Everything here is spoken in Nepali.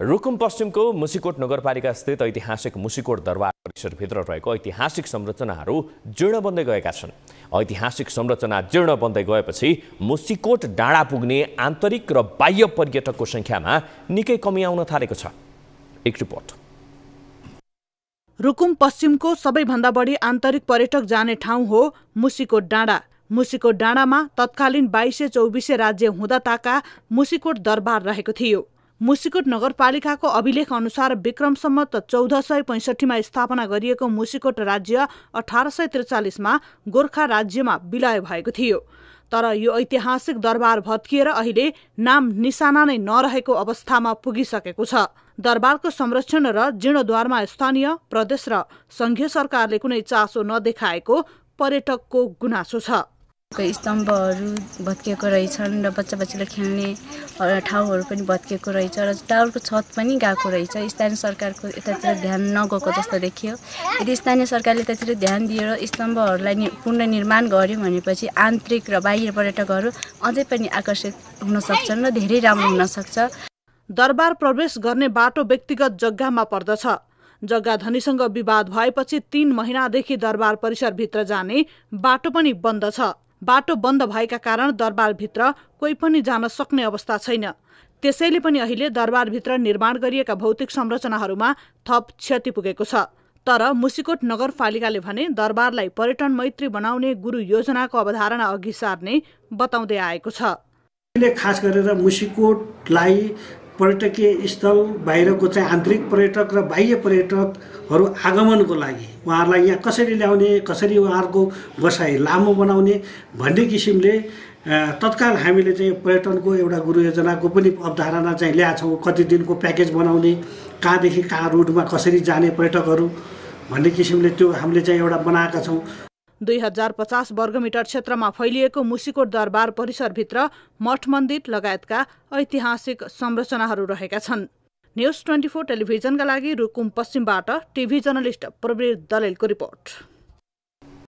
रुकुम पश्चिमको मुसिकोट नगरपालिका स्थित ऐतिहासिक मुसिकोट दरबार परिसरभित्र रहेको ऐतिहासिक संरचनाहरू जीर्ण बन्दै गएका छन् ऐतिहासिक संरचना जीर्ण बन्दै गएपछि मुसिकोट डाँडा पुग्ने आन्तरिक र बाह्य पर्यटकको सङ्ख्यामा निकै कमी आउन थालेको छ एक रिपोर्ट रुकुम पश्चिमको सबैभन्दा बढी आन्तरिक पर्यटक जाने ठाउँ हो मुसिकोट डाँडा मुसिकोट डाँडामा तत्कालीन बाइसे चौबिसे राज्य हुँदा ताका मुसिकोट दरबार रहेको थियो मुसिकोट नगरपालिकाको अभिलेख अनुसार विक्रमसम्मत चौध सय पैँसठीमा स्थापना गरिएको मुसिकोट राज्य अठार सय त्रिचालिसमा गोर्खा राज्यमा विलय भएको थियो तर यो ऐतिहासिक दरबार भत्किएर अहिले नाम निशाना नै नरहेको अवस्थामा पुगिसकेको छ दरबारको संरक्षण र जीर्णद्वारमा स्थानीय प्रदेश र सङ्घीय सरकारले कुनै चासो नदेखाएको पर्यटकको गुनासो छ स्तम्भहरू भत्किएको रहेछन् र बच्चा बच्चीलाई खेल्ने ठाउँहरू पनि भत्किएको रहेछ र टावरको छत पनि गएको रहेछ स्थानीय सरकारको यतातिर ध्यान नगएको जस्तो देखियो यदि स्थानीय सरकारले यतातिर ध्यान दिएर स्तम्भहरूलाई पुनर्निर्माण गर्यो भनेपछि आन्तरिक र बाह्य पर्यटकहरू अझै पनि आकर्षित हुन सक्छन् र धेरै राम्रो हुनसक्छ दरबार प्रवेश गर्ने बाटो व्यक्तिगत जग्गामा पर्दछ जग्गा धनीसँग विवाद भएपछि तीन महिनादेखि दरबार परिसरभित्र जाने बाटो पनि बन्द छ बाटो बन्द भएका कारण दरबारभित्र कोही पनि जान सक्ने अवस्था छैन त्यसैले पनि अहिले दरबारभित्र निर्माण गरिएका भौतिक संरचनाहरूमा थप क्षति पुगेको छ तर मुसिकोट नगरपालिकाले भने दरबारलाई पर्यटन मैत्री बनाउने गुरु योजनाको अवधारणा अघि सार्ने बताउँदै आएको छ खास गरेर मुसिकोटलाई पर्यटकीय स्थल बाहिरको चाहिँ आन्तरिक पर्यटक र बाह्य पर्यटकहरू आगमनको लागि उहाँहरूलाई यहाँ कसरी ल्याउने कसरी उहाँहरूको बसाइ लामो बनाउने भन्ने किसिमले तत्काल हामीले चाहिँ पर्यटनको एउटा गुरु योजनाको पनि अवधारणा चाहिँ ल्याएको छौँ कति दिनको प्याकेज बनाउने कहाँदेखि कहाँ रुटमा कसरी जाने पर्यटकहरू भन्ने किसिमले त्यो हामीले चाहिँ एउटा बनाएका छौँ दुई हजार पचास वर्गमिटर क्षेत्रमा फैलिएको मुसिकोट दरबार परिसरभित्र मठ मन्दिर लगायतका ऐतिहासिक संरचनाहरू रहेका छन् न्युज ट्वेन्टी फोर टेलिभिजनका लागि रुकुम पश्चिमबाट टिभी जर्नलिस्ट प्रवीर दलेलको रिपोर्ट